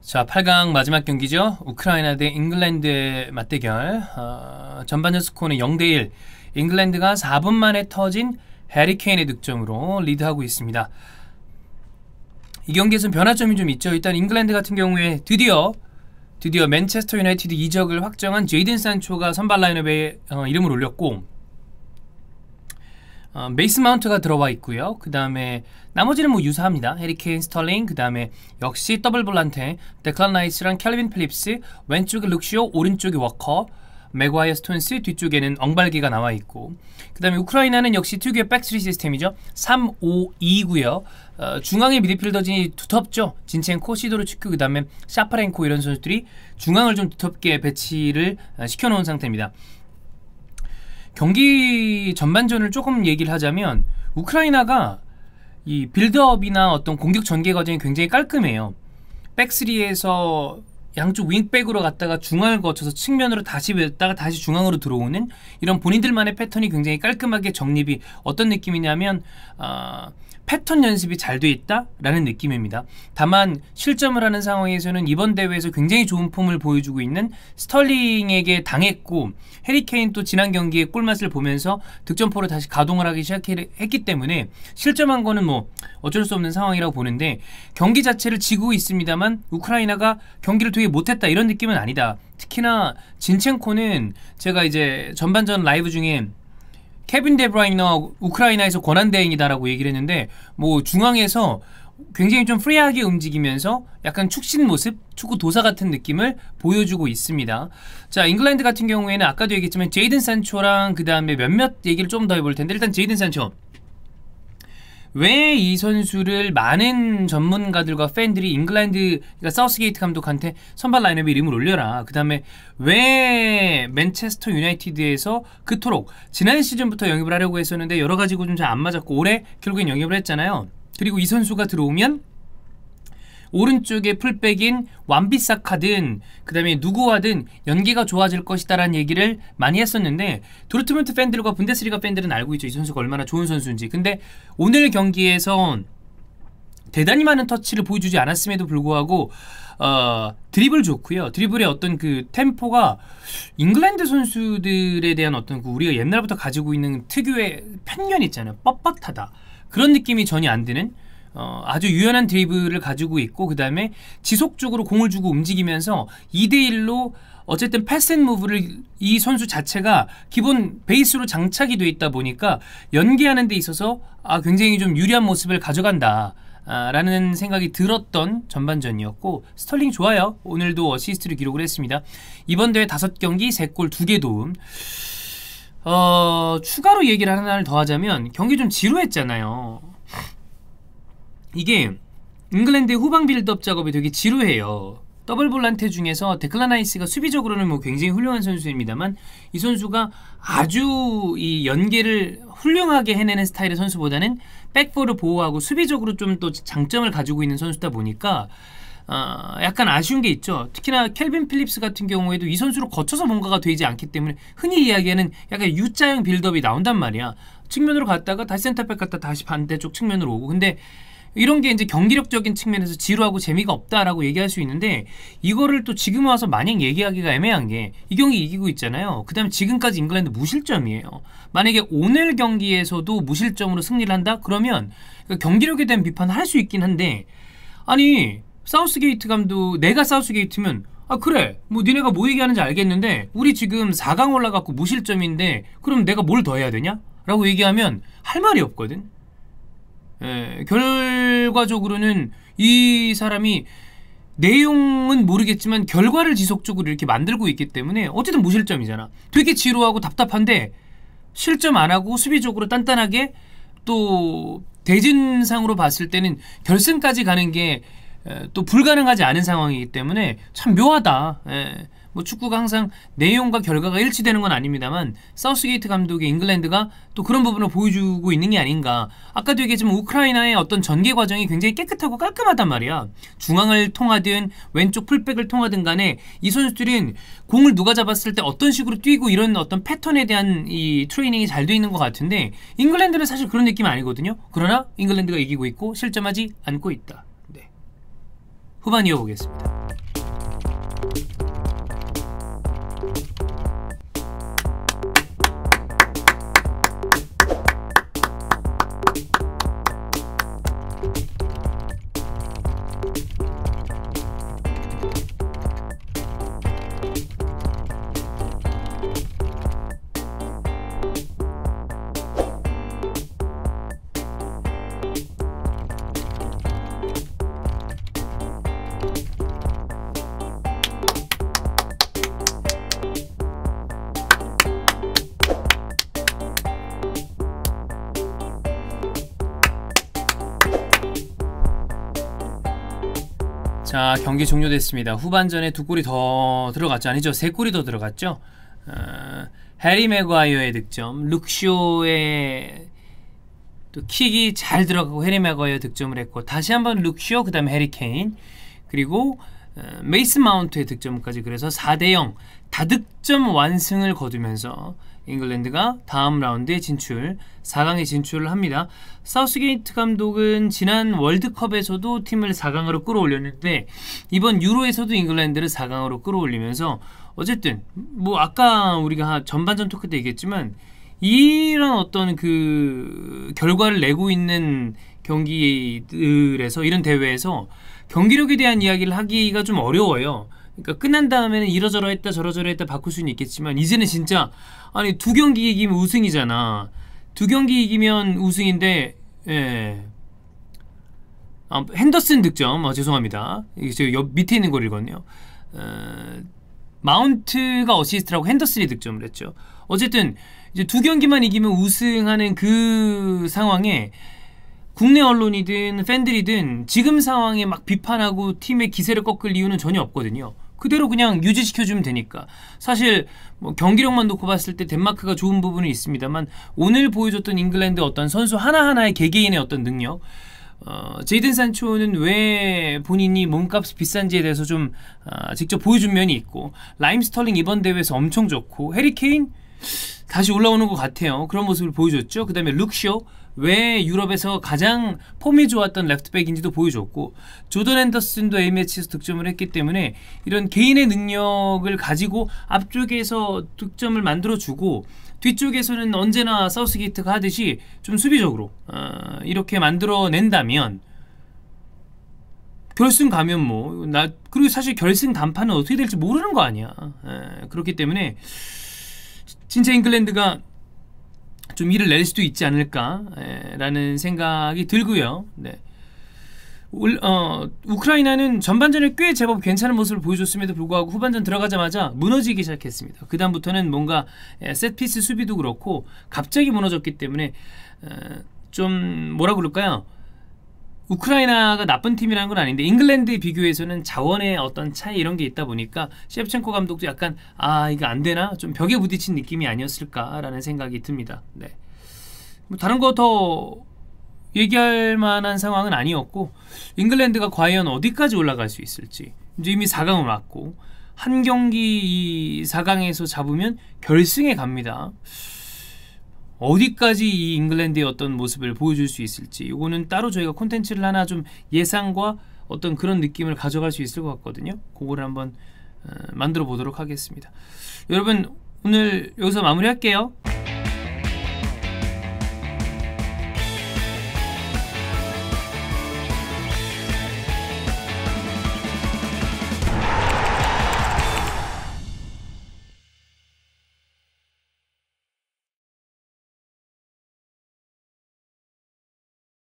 자, 8강 마지막 경기죠. 우크라이나 대 잉글랜드의 맞대결. 어, 전반전 스코어는 0대1. 잉글랜드가 4분 만에 터진 해리케인의 득점으로 리드하고 있습니다. 이 경기에서는 변화점이 좀 있죠. 일단 잉글랜드 같은 경우에 드디어 드디어 맨체스터 유나이티드 이적을 확정한 제이든 산초가 선발 라인업에 어, 이름을 올렸고 어, 메이스 마운트가 들어와 있고요. 그 다음에 나머지는 뭐 유사합니다. 해리케인 스털링, 그 다음에 역시 더블 볼란테, 데클 라이스랑 캘빈 필립스, 왼쪽에 룩시오, 오른쪽에 워커, 맥와이어 스톤스 뒤쪽에는 엉발기가 나와 있고 그 다음에 우크라이나는 역시 특유의 백스리 시스템이죠. 3-5-2고요. 어, 중앙의 미드필더진이 두텁죠. 진첸코, 시도르 축구, 그 다음에 샤파렌코 이런 선수들이 중앙을 좀 두텁게 배치를 어, 시켜놓은 상태입니다. 경기 전반전을 조금 얘기를 하자면 우크라이나가 이 빌드업이나 어떤 공격 전개 과정이 굉장히 깔끔해요. 백스리에서 양쪽 윙백으로 갔다가 중앙을 거쳐서 측면으로 다시 뺐다가 다시 중앙으로 들어오는 이런 본인들만의 패턴이 굉장히 깔끔하게 정립이 어떤 느낌이냐면 어, 패턴 연습이 잘 돼 있다라는 느낌입니다. 다만 실점을 하는 상황에서는 이번 대회에서 굉장히 좋은 폼을 보여주고 있는 스털링에게 당했고 해리케인 또 지난 경기의 골맛을 보면서 득점포를 다시 가동을 하기 시작했기 때문에 실점한 거는 뭐 어쩔 수 없는 상황이라고 보는데 경기 자체를 지고 있습니다만 우크라이나가 경기를 되게 못했다 이런 느낌은 아니다. 특히나 진첸코는 제가 이제 전반전 라이브 중에 케빈 데브라이너 우크라이나에서 권한 대행이다라고 얘기를 했는데 뭐 중앙에서 굉장히 좀 프리하게 움직이면서 약간 축신 모습, 축구 도사 같은 느낌을 보여주고 있습니다. 자, 잉글랜드 같은 경우에는 아까도 얘기했지만 제이든 산초랑 그 다음에 몇몇 얘기를 좀 더 해볼 텐데 일단 제이든 산초 왜이 선수를 많은 전문가들과 팬들이 잉글랜드 그러니까 사우스게이트 감독한테 선발 라인업에 이름을 올려라. 그다음에 왜 맨체스터 유나이티드에서 그토록 지난 시즌부터 영입을 하려고 했었는데 여러 가지 고좀잘안 맞았고 올해 결국엔 영입을 했잖아요. 그리고 이 선수가 들어오면 오른쪽에 풀백인 완비사카든 그다음에 누구와든 연계가 좋아질 것이다라는 얘기를 많이 했었는데 도르트문트 팬들과 분데스리가 팬들은 알고 있죠. 이 선수가 얼마나 좋은 선수인지. 근데 오늘 경기에서 대단히 많은 터치를 보여주지 않았음에도 불구하고 어, 드리블 좋고요. 드리블의 어떤 그 템포가 잉글랜드 선수들에 대한 어떤 그 우리가 옛날부터 가지고 있는 특유의 편견 있잖아요. 뻣뻣하다. 그런 느낌이 전혀 안 드는 어, 아주 유연한 드리블을 가지고 있고 그 다음에 지속적으로 공을 주고 움직이면서 2대1로 어쨌든 패스앤 무브를 이 선수 자체가 기본 베이스로 장착이 돼 있다 보니까 연계하는 데 있어서 아 굉장히 좀 유리한 모습을 가져간다. 아, 라는 생각이 들었던 전반전이었고 스털링 좋아요. 오늘도 어시스트를 기록을 했습니다. 이번 대회 5경기 3골 2개 도움. 어, 추가로 얘기를 하나를 더 하자면 경기 좀 지루했잖아요. 이게 잉글랜드의 후방 빌드업 작업이 되게 지루해요. 더블 볼란테 중에서 데클라 나이스가 수비적으로는 뭐 굉장히 훌륭한 선수입니다만 이 선수가 아주 이 연계를 훌륭하게 해내는 스타일의 선수보다는 백보를 보호하고 수비적으로 좀또 장점을 가지고 있는 선수다 보니까 어, 약간 아쉬운 게 있죠. 특히나 켈빈 필립스 같은 경우에도 이 선수로 거쳐서 뭔가가 되지 않기 때문에 흔히 이야기하는 약간 U자형 빌드업이 나온단 말이야. 측면으로 갔다가 다시 센터백 갔다 다시 반대쪽 측면으로 오고 근데 이런 게 이제 경기력적인 측면에서 지루하고 재미가 없다라고 얘기할 수 있는데 이거를 또 지금 와서 만약 얘기하기가 애매한 게 이 경기 이기고 있잖아요. 그다음에 지금까지 잉글랜드 무실점이에요. 만약에 오늘 경기에서도 무실점으로 승리를 한다 그러면 그러니까 경기력에 대한 비판을 할 수 있긴 한데 아니 사우스게이트 감독 내가 사우스게이트면 아 그래 뭐 니네가 뭐 얘기하는지 알겠는데 우리 지금 4강 올라갔고 무실점인데 그럼 내가 뭘 더 해야 되냐? 라고 얘기하면 할 말이 없거든 에, 예, 결과적으로는 이 사람이 내용은 모르겠지만 결과를 지속적으로 이렇게 만들고 있기 때문에 어쨌든 무실점이잖아. 되게 지루하고 답답한데 실점 안 하고 수비적으로 단단하게 또 대진상으로 봤을 때는 결승까지 가는 게 또 불가능하지 않은 상황이기 때문에 참 묘하다. 에. 예. 뭐 축구가 항상 내용과 결과가 일치되는 건 아닙니다만 사우스게이트 감독의 잉글랜드가 또 그런 부분을 보여주고 있는 게 아닌가. 아까도 얘기했지만 우크라이나의 어떤 전개 과정이 굉장히 깨끗하고 깔끔하단 말이야. 중앙을 통하든 왼쪽 풀백을 통하든 간에 이 선수들은 공을 누가 잡았을 때 어떤 식으로 뛰고 이런 어떤 패턴에 대한 이 트레이닝이 잘 돼 있는 것 같은데 잉글랜드는 사실 그런 느낌 이 아니거든요. 그러나 잉글랜드가 이기고 있고 실점하지 않고 있다. 네. 후반 이어보겠습니다. 자 경기 종료됐습니다. 후반전에 두 골이 더 들어갔죠. 아니죠. 세 골이 더 들어갔죠. 어, 해리 맥과이어의 득점, 룩쇼의 또 킥이 잘 들어가고 해리 맥과이어 득점을 했고 다시 한번 룩쇼 그다음에 해리 케인 그리고 어, 메이스 마운트의 득점까지 그래서 4대0 다득점 완승을 거두면서 잉글랜드가 다음 라운드에 진출, 4강에 진출을 합니다. 사우스게이트 감독은 지난 월드컵에서도 팀을 4강으로 끌어올렸는데 이번 유로에서도 잉글랜드를 4강으로 끌어올리면서 어쨌든 뭐 아까 우리가 전반전 토크 때 얘기했지만 이런 어떤 그 결과를 내고 있는 경기들에서 이런 대회에서 경기력에 대한 이야기를 하기가 좀 어려워요. 그러니까 끝난 다음에는 이러저러 했다 저러저러 했다 바꿀 수는 있겠지만 이제는 진짜 아니 두 경기 이기면 우승이잖아. 두 경기 이기면 우승인데 예. 아, 핸더슨 득점 아, 죄송합니다. 제옆 밑에 있는 걸 읽었네요. 어, 마운트가 어시스트라고 핸더슨이 득점을 했죠. 어쨌든 이제 두 경기만 이기면 우승하는 그 상황에 국내 언론이든 팬들이든 지금 상황에 막 비판하고 팀의 기세를 꺾을 이유는 전혀 없거든요. 그대로 그냥 유지시켜주면 되니까 사실 뭐 경기력만 놓고 봤을 때 덴마크가 좋은 부분이 있습니다만 오늘 보여줬던 잉글랜드 어떤 선수 하나하나의 개개인의 어떤 능력 어, 제이든 산초는 왜 본인이 몸값이 비싼지에 대해서 좀 어, 직접 보여준 면이 있고 라임 스털링 이번 대회에서 엄청 좋고 해리 케인 다시 올라오는 것 같아요. 그런 모습을 보여줬죠. 그 다음에 룩쇼 왜 유럽에서 가장 폼이 좋았던 레프트백인지도 보여줬고 조던 앤더슨도 A매치에서 득점을 했기 때문에 이런 개인의 능력을 가지고 앞쪽에서 득점을 만들어주고 뒤쪽에서는 언제나 사우스게이트가 하듯이 좀 수비적으로 어, 이렇게 만들어낸다면 결승 가면 뭐 나 그리고 사실 결승 단판은 어떻게 될지 모르는 거 아니야 에, 예, 그렇기 때문에 신체 잉글랜드가 좀 일을 낼 수도 있지 않을까라는 예, 생각이 들고요. 네. 올, 어, 우크라이나는 전반전을꽤 제법 괜찮은 모습을 보여줬음에도 불구하고 후반전 들어가자마자 무너지기 시작했습니다. 그 다음부터는 뭔가 세피스 예, 수비도 그렇고 갑자기 무너졌기 때문에 어, 좀 뭐라 그럴까요? 우크라이나가 나쁜 팀이라는 건 아닌데 잉글랜드 에 비교해서는 자원의 어떤 차이 이런 게 있다 보니까 셰프첸코 감독도 약간 아 이거 안 되나 좀 벽에 부딪힌 느낌이 아니었을까라는 생각이 듭니다. 네. 뭐 다른 거 더 얘기할 만한 상황은 아니었고 잉글랜드가 과연 어디까지 올라갈 수 있을지 이제 이미 4강을 맞고 한 경기 4강에서 잡으면 결승에 갑니다. 어디까지 이 잉글랜드의 어떤 모습을 보여줄 수 있을지 이거는 따로 저희가 콘텐츠를 하나 좀 예상과 어떤 그런 느낌을 가져갈 수 있을 것 같거든요. 그거를 한번 어, 만들어 보도록 하겠습니다. 여러분 오늘 여기서 마무리할게요.